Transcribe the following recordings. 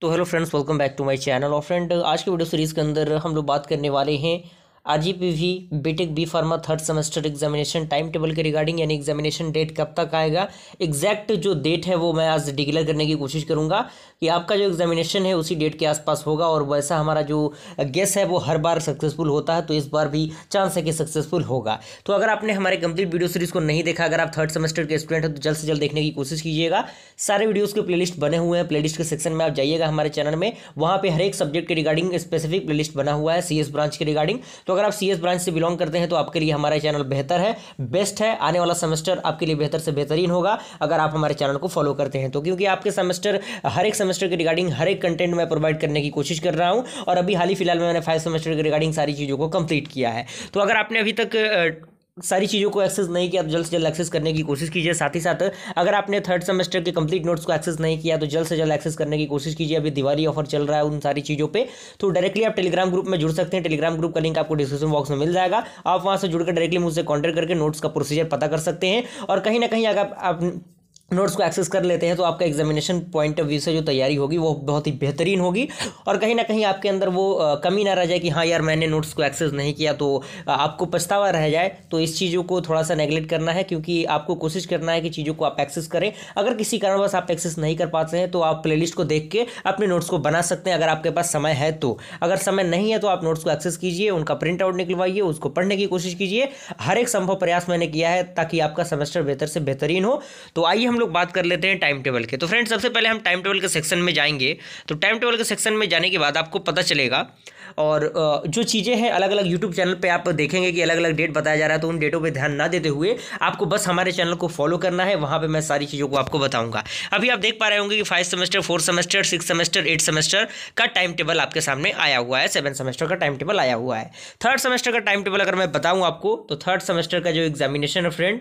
तो hello friends welcome back to my channel और friend आज के वीडियो सीरीज़ के अंदर हम लोग बात करने वाले हैं R G P V B tech B pharma third semester examination time table के रिगार्डिंग यानी एग्जामिनेशन डेट कब तक आएगा एग्जैक्ट जो डेट है वो मैं आज डिक्लेयर करने की कोशिश करूँगा कि आपका जो एग्जामिनेशन है उसी डेट के आसपास होगा और वैसा हमारा जो गेस है वो हर बार सक्सेसफुल होता है तो इस बार भी चांस है कि सक्सेसफुल होगा तो अगर आपने हमारे कंप्लीट वीडियो सीरीज़ को नहीं देखा अगर आप थर्ड सेमेस्टर के स्टूडेंट हो तो जल्द से जल्द देखने की कोशिश कीजिएगा सारे वीडियोज़ के प्लेलिस्ट बने हुए हैं लिस्ट के सेक्शन में आप जाइएगा हमारे चैनल में वहाँ पर हर एक सब्जेक्ट के रिगार्डिंग स्पेसिफिक लिस्ट बना हुआ है सी ब्रांच के रिगार्डिंग तो अगर आप सी ब्रांच से बिलोंग करते हैं तो आपके लिए हमारा चैनल बेहतर है बेस्ट है आने वाला सेमेस्टर आपके लिए बेहतर से बेहतरीन होगा अगर आप हमारे चैनल को फॉलो करते हैं तो क्योंकि आपके सेमेस्टर हर एक सेमेस्टर के रिगार्डिंग हर एक कंटेंट मैं प्रोवाइड करने की कोशिश कर रहा हूँ और अभी हाल ही फिलहाल में मैंने फाइव सेमेस्टर के रिगार्डिंग सारी चीज़ों को कंप्लीट किया है तो अगर आपने अभी तक सारी चीज़ों को एक्सेस नहीं किया तो जल्द से जल्द एक्सेस करने की कोशिश कीजिए साथ ही साथ अगर आपने थर्ड सेमेस्टर के कंप्लीट नोट्स को एक्सेस नहीं किया तो जल्द से जल्द एक्सेस करने की कोशिश कीजिए अभी दिवाली ऑफर चल रहा है उन सारी चीज़ों पे तो डायरेक्टली आप टेलीग्राम ग्रुप में जुड़ सकते हैं टेलीग्राम ग्रुप का लिंक आपको डिस्क्रिप्शन बॉक्स में मिल जाएगा आप वहाँ से जुड़कर डायरेक्टली मुझसे कॉन्टैक्ट करके नोट्स का प्रोसीजर पता कर सकते हैं और कहीं ना कहीं अगर आप नोट्स को एक्सेस कर लेते हैं तो आपका एग्जामिनेशन पॉइंट ऑफ व्यू से जो तैयारी होगी वो बहुत ही बेहतरीन होगी और कहीं ना कहीं आपके अंदर वो कमी ना रह जाए कि हाँ यार मैंने नोट्स को एक्सेस नहीं किया तो आपको पछतावा रह जाए तो इस चीज़ों को थोड़ा सा नेगलेक्ट करना है क्योंकि आपको कोशिश करना है कि चीज़ों को आप एक्सेस करें अगर किसी कारणवश आप एक्सेस नहीं कर पाते हैं तो आप प्ले को देख के अपने नोट्स को बना सकते हैं अगर आपके पास समय है तो अगर समय नहीं है तो आप नोट्स को एक्सेस कीजिए उनका प्रिंट आउट निकलवाइए उसको पढ़ने की कोशिश कीजिए हर एक संभव प्रयास मैंने किया है ताकि आपका सेमेस्टर बेहतर से बेहतरीन हो तो आइए हम हम लोग बात कर लेते हैं टाइम टेबल के तो फ्रेंड्स सबसे पहले हम टाइम टेबल के सेक्शन में जाएंगे तो टाइम टेबल के सेक्शन में जाने के बाद आपको पता चलेगा और जो चीज़ें हैं अलग अलग यूट्यूब चैनल पे आप देखेंगे कि अलग अलग डेट बताया जा रहा है तो उन डेटों पे ध्यान ना देते हुए आपको बस हमारे चैनल को फॉलो करना है वहाँ पे मैं सारी चीज़ों को आपको बताऊंगा अभी आप देख पा रहे होंगे कि five semester four semester six semester eight semester का टाइम टेबल आपके सामने आया हुआ है सेवन सेमेस्टर का टाइम टेबल आया हुआ है थर्ड सेमेस्टर का टाइम टेबल अगर मैं बताऊँ आपको तो थर्ड सेमेस्टर का जो एग्जामिनेशन है फ्रेंड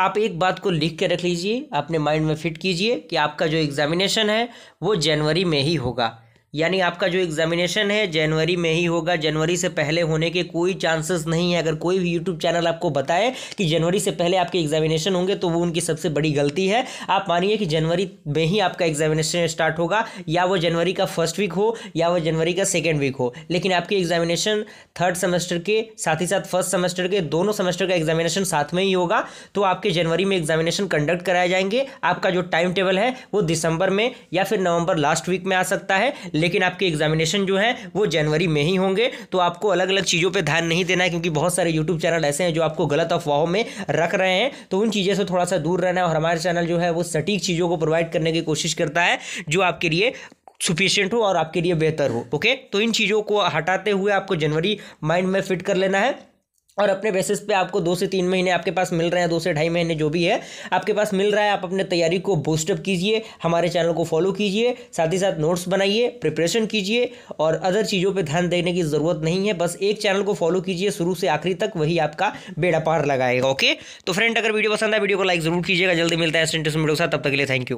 आप एक बात को लिख के रख लीजिए अपने माइंड में फिट कीजिए कि आपका जो एग्ज़ामिनेशन है वो जनवरी में ही होगा यानी आपका जो एग्ज़ामिनेशन है जनवरी में ही होगा जनवरी से पहले होने के कोई चांसेस नहीं है अगर कोई भी यूट्यूब चैनल आपको बताए कि जनवरी से पहले आपके एग्ज़ामिनेशन होंगे तो वो उनकी सबसे बड़ी गलती है आप मानिए कि जनवरी में ही आपका एग्ज़ामिनेशन स्टार्ट होगा या वो जनवरी का फर्स्ट वीक हो या वो जनवरी का सेकेंड वीक हो लेकिन आपके एग्ज़ामिनेशन थर्ड सेमेस्टर के साथ ही साथ फर्स्ट सेमेस्टर के दोनों सेमेस्टर का एग्ज़ामिनेशन साथ में ही होगा तो आपके जनवरी में एग्ज़ामिनेशन कंडक्ट कराए जाएंगे आपका जो टाइम टेबल है वो दिसंबर में या फिर नवंबर लास्ट वीक में आ सकता है लेकिन आपके एग्जामिनेशन जो है वो जनवरी में ही होंगे तो आपको अलग अलग चीज़ों पर ध्यान नहीं देना है क्योंकि बहुत सारे यूट्यूब चैनल ऐसे हैं जो आपको गलत अफवाहों में रख रहे हैं तो उन चीज़ों से थोड़ा सा दूर रहना है और हमारे चैनल जो है वो सटीक चीज़ों को प्रोवाइड करने की कोशिश करता है जो आपके लिए सुफिशियंट हो और आपके लिए बेहतर हो ओके तो इन चीज़ों को हटाते हुए आपको जनवरी माइंड में फिट कर लेना है और अपने बेसिस पे आपको दो से तीन महीने आपके पास मिल रहे हैं दो से ढाई महीने जो भी है आपके पास मिल रहा है आप अपने तैयारी को बूस्टअप कीजिए हमारे चैनल को फॉलो कीजिए साथ ही साथ नोट्स बनाइए प्रिपरेशन कीजिए और अदर चीज़ों पे ध्यान देने की ज़रूरत नहीं है बस एक चैनल को फॉलो कीजिए शुरू से आखिरी तक वही आपका बेड़ा पार लगाएगा ओके तो फ्रेंड अगर वीडियो पसंद है वीडियो को लाइक जरूर कीजिएगा जल्दी मिलता है स्टेंटेशन वीडियो के साथ तब तक के लिए थैंक यू